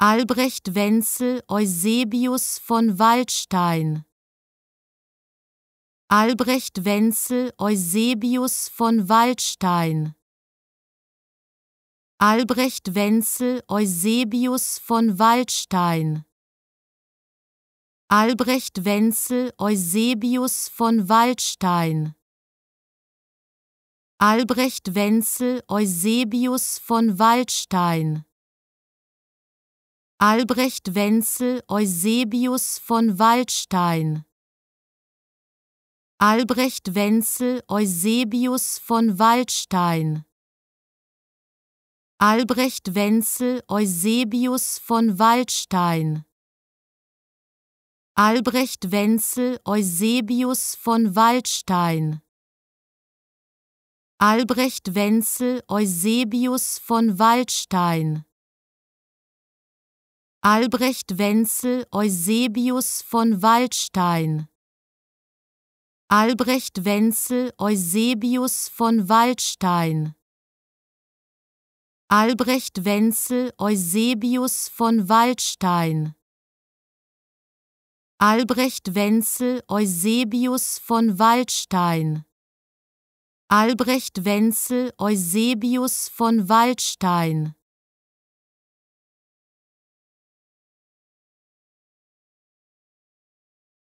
Albrecht Wenzel Eusebius von Waldstein Albrecht Wenzel Eusebius von Waldstein Albrecht Wenzel Eusebius von Waldstein Albrecht Wenzel Eusebius von Waldstein Albrecht Wenzel Eusebius von Waldstein Albrecht Wenzel Eusebius von Waldstein Albrecht Wenzel Eusebius von Waldstein Albrecht Wenzel Eusebius von Waldstein Albrecht Wenzel Eusebius von Waldstein Albrecht Wenzel Eusebius von Waldstein Albrecht Wenzel Eusebius von Waldstein Albrecht Wenzel Eusebius von Waldstein Albrecht Wenzel Eusebius von Waldstein Albrecht Wenzel Eusebius von Waldstein Albrecht Wenzel Eusebius von Waldstein